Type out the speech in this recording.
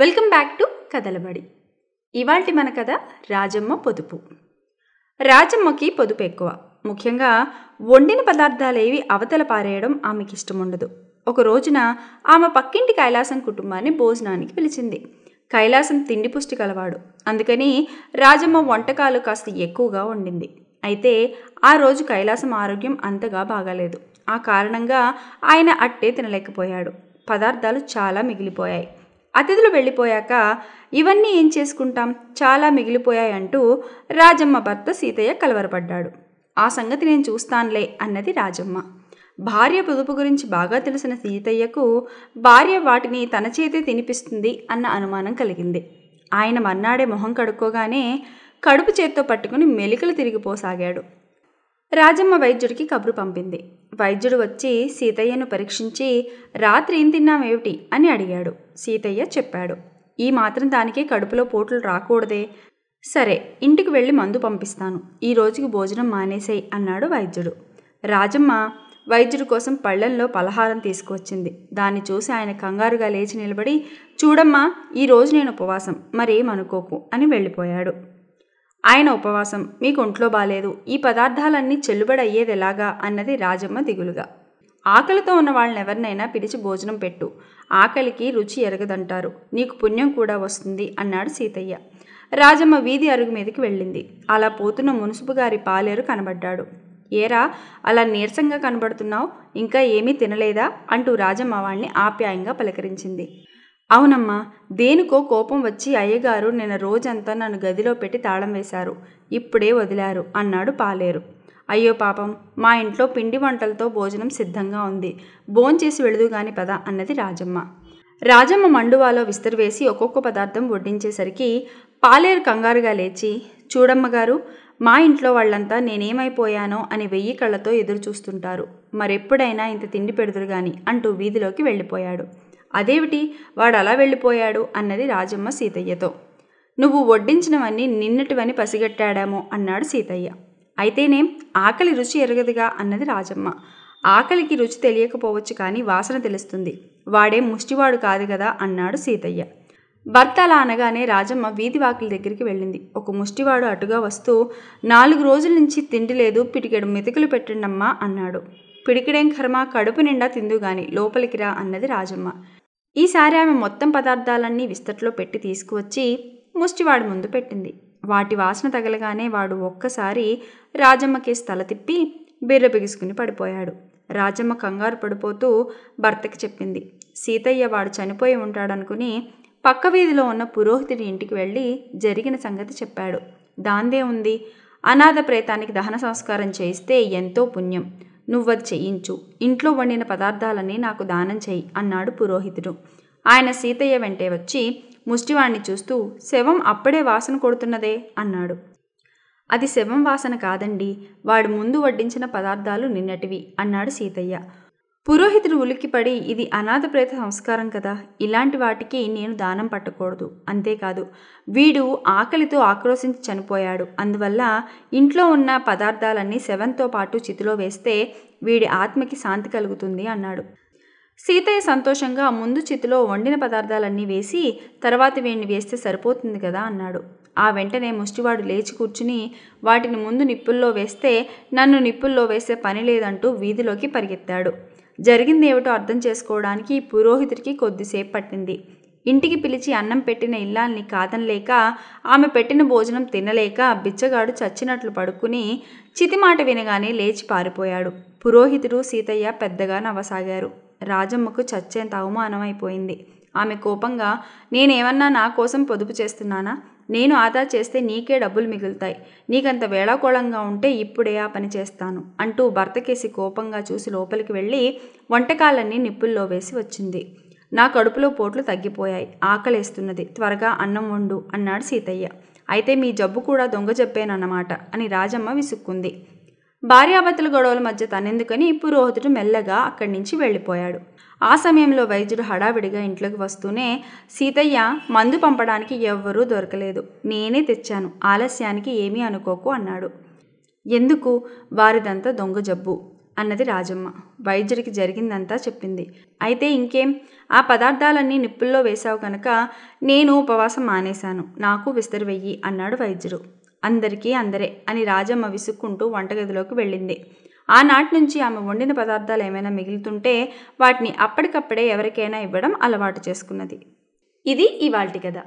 welcome back to కథలబడి ఇవాళ మన కథ రాజమ్మ పొదుపు రాజమ్మకి పొదుపు ఎక్కువ ముఖ్యంగా వండిన పదార్థాలేవి అవతల పారేయడం ఆమెకి ఇష్టం ఉండదు ఒక రోజున ఆమె పక్కింటి కైలాసం కుటుంబాన్ని భోజనానికి పిలిచింది కైలాసం తిండి పుష్టి కలవాడు అందుకని రాజమ్మ వంటకాలు కాస్త ఎక్కువగా వండింది అయితే ఆ రోజు కైలాసం ఆరోగ్యం అంతగా బాగాలేదు ఆ కారణంగా ఆయన అట్టే తినలేకపోయాడు పదార్థాలు చాలా మిగిలిపోయాయి అతిథులు వెళ్ళిపోయాక ఇవన్నీ ఏం చేసుకుంటాం చాలా మిగిలిపోయాయి అంటూ రాజమ్మ భర్త సీతయ్య కలవరపడ్డాడు ఆ సంగతి నేను చూస్తానులే అన్నది రాజమ్మ భార్య పొదుపు గురించి బాగా తెలిసిన సీతయ్యకు భార్య వాటిని తన చేతే తినిపిస్తుంది అన్న అనుమానం కలిగింది ఆయన మన్నాడే మొహం కడుక్కోగానే కడుపు చేత్తో పట్టుకుని మెలికలు తిరిగిపోసాగాడు రాజమ్మ వైద్యుడికి కబురు పంపింది వైద్యుడు వచ్చి సీతయ్యను పరీక్షించి రాత్రి ఏం తిన్నామేమిటి అని అడిగాడు సీతయ్య చెప్పాడు ఈ మాత్రం దానికే కడుపులో పోట్లు రాకూడదే సరే ఇంటికి వెళ్ళి మందు పంపిస్తాను ఈ రోజుకి భోజనం మానేసాయి అన్నాడు వైద్యుడు రాజమ్మ వైద్యుడి కోసం పళ్ళెంలో పలహారం తీసుకువచ్చింది దాన్ని చూసి ఆయన కంగారుగా లేచి నిలబడి చూడమ్మా ఈరోజు నేను ఉపవాసం మరేమనుకోకు అని వెళ్ళిపోయాడు ఆయన ఉపవాసం మీకు ఒంట్లో బాలేదు ఈ పదార్థాలన్నీ చెల్లుబడయ్యేది ఎలాగా అన్నది రాజమ్మ దిగులుగా ఆకలితో ఉన్న వాళ్ళని ఎవరినైనా పిలిచి భోజనం పెట్టు ఆకలికి రుచి ఎరగదంటారు నీకు పుణ్యం కూడా వస్తుంది అన్నాడు సీతయ్య రాజమ్మ వీధి అరుగు మీదకి వెళ్ళింది అలా పోతున్న మున్సుపు గారి పాలేరు కనబడ్డాడు ఏరా అలా నీరసంగా కనబడుతున్నావు ఇంకా ఏమీ తినలేదా అంటూ రాజమ్మ వాళ్ళని ఆప్యాయంగా పలకరించింది అవునమ్మా దేనికో కోపం వచ్చి అయ్యగారు నిన్న రోజంతా నన్ను గదిలో పెట్టి తాళం వేశారు ఇప్పుడే వదిలారు అన్నాడు పాలేరు అయ్యో పాపం మా ఇంట్లో పిండి వంటలతో భోజనం సిద్ధంగా ఉంది భోంచేసి వెళుదు కాని పద అన్నది రాజమ్మ రాజమ్మ మండువాలో విస్తరివేసి ఒక్కొక్క పదార్థం వడ్డించేసరికి పాలేరు కంగారుగా లేచి చూడమ్మగారు మా ఇంట్లో వాళ్ళంతా నేనేమైపోయానో అని వెయ్యి కళ్ళతో ఎదురు చూస్తుంటారు మరెప్పుడైనా ఇంత తిండి పెడుదురు గాని అంటూ వీధిలోకి వెళ్ళిపోయాడు అదేమిటి వాడు అలా వెళ్ళిపోయాడు అన్నది రాజమ్మ సీతయ్యతో నువ్వు వడ్డించినవన్నీ నిన్నటివని పసిగట్టాడాము అన్నాడు సీతయ్య అయితేనే ఆకలి రుచి ఎరగదుగా అన్నది రాజమ్మ ఆకలికి రుచి తెలియకపోవచ్చు కానీ వాసన తెలుస్తుంది వాడే ముష్టివాడు కాదు కదా అన్నాడు సీతయ్య భర్త అలా అనగానే రాజమ్మ వీధి వాకిల దగ్గరికి వెళ్ళింది ఒక ముష్టివాడు అటుగా వస్తూ నాలుగు రోజుల నుంచి తిండి లేదు పిటికెడు మెతుకులు పెట్టండమ్మా అన్నాడు పిడికిడేం కర్మ కడుపు నిండా తిందుగాని లోపలికి రా అన్నది రాజమ్మ ఈసారి ఆమె మొత్తం పదార్థాలన్నీ విస్తట్లో పెట్టి తీసుకువచ్చి ముష్టివాడి ముందు పెట్టింది వాటి వాసన తగలగానే వాడు ఒక్కసారి రాజమ్మకి స్థల తిప్పి బిర్ర బిగుసుకుని పడిపోయాడు రాజమ్మ కంగారు పడిపోతూ భర్తకి చెప్పింది సీతయ్య వాడు చనిపోయి ఉంటాడనుకుని పక్క వీధిలో ఉన్న పురోహితుడి ఇంటికి వెళ్ళి జరిగిన సంగతి చెప్పాడు దాందే ఉంది అనాథ ప్రేతానికి దహన సంస్కారం చేయిస్తే ఎంతో పుణ్యం నువ్వది చేయించు ఇంట్లో వండిన పదార్థాలన్నీ నాకు దానం చేయి అన్నాడు పురోహితుడు ఆయన సీతయ్య వెంటే వచ్చి ముష్టివాణ్ణి చూస్తూ శవం అప్పుడే వాసన కొడుతున్నదే అన్నాడు అది శవం వాసన కాదండి వాడు ముందు వడ్డించిన పదార్థాలు నిన్నటివి అన్నాడు సీతయ్య పురోహితుడు ఉలిక్కిపడి ఇది అనాథ ప్రేత సంస్కారం కదా ఇలాంటి వాటికి నేను దానం పట్టకూడదు అంతేకాదు వీడు ఆకలితో ఆక్రోశించి చనిపోయాడు అందువల్ల ఇంట్లో ఉన్న పదార్థాలన్నీ శవంతో పాటు చితిలో వేస్తే వీడి ఆత్మకి శాంతి కలుగుతుంది అన్నాడు సీతయ్య సంతోషంగా ముందు చితిలో వండిన పదార్థాలన్నీ వేసి తర్వాత వీడిని వేస్తే సరిపోతుంది కదా అన్నాడు ఆ వెంటనే ముష్టివాడు లేచి కూర్చుని వాటిని ముందు నిప్పుల్లో వేస్తే నన్ను నిప్పుల్లో వేసే పని లేదంటూ వీధిలోకి పరిగెత్తాడు జరిగిందేమిటో అర్థం చేసుకోవడానికి ఈ పురోహితుడికి కొద్దిసేపు పట్టింది ఇంటికి పిలిచి అన్నం పెట్టిన ఇల్లాల్ని కాదనలేక ఆమె పెట్టిన భోజనం తినలేక బిచ్చగాడు చచ్చినట్లు పడుకుని చితిమాట వినగానే లేచి పారిపోయాడు పురోహితుడు సీతయ్య పెద్దగా నవ్వసాగారు రాజమ్మకు చచ్చేంత అవమానం అయిపోయింది ఆమె కోపంగా నేనేమన్నా నా కోసం పొదుపు చేస్తున్నానా నేను ఆదా చేస్తే నీకే డబ్బులు మిగులుతాయి నీకంత వేళాకోళంగా ఉంటే ఇప్పుడే ఆ పని చేస్తాను అంటూ భర్తకేసి కోపంగా చూసి లోపలికి వెళ్ళి వంటకాలన్నీ నిప్పుల్లో వేసి వచ్చింది నా కడుపులో పోట్లు తగ్గిపోయాయి ఆకలేస్తున్నది త్వరగా అన్నం వండు అన్నాడు సీతయ్య అయితే మీ జబ్బు కూడా దొంగ చెప్పానన్నమాట అని రాజమ్మ విసుక్కుంది భార్యాభర్తల గొడవల మధ్య తనెందుకని పురోహితుడు మెల్లగా అక్కడి నుంచి వెళ్ళిపోయాడు ఆ సమయంలో వైద్యుడు హడావిడిగా ఇంట్లోకి వస్తూనే సీతయ్య మందు పంపడానికి ఎవ్వరూ దొరకలేదు నేనే తెచ్చాను ఆలస్యానికి ఏమీ అనుకోకు అన్నాడు ఎందుకు వారిదంతా దొంగ జబ్బు అన్నది రాజమ్మ వైద్యుడికి జరిగిందంతా చెప్పింది అయితే ఇంకేం ఆ పదార్థాలన్నీ నిప్పుల్లో వేశావు కనుక నేను ఉపవాసం మానేశాను నాకు విస్తరివెయ్యి అన్నాడు వైద్యుడు అందరికీ అందరే అని రాజమ్మ విసుక్కుంటూ వంటగదిలోకి వెళ్ళింది ఆనాటి నుంచి ఆమె వండిన పదార్థాలు ఏమైనా మిగులుతుంటే వాటిని అప్పటికప్పుడే ఎవరికైనా ఇవ్వడం అలవాటు చేసుకున్నది ఇది ఇవాల్టి కథ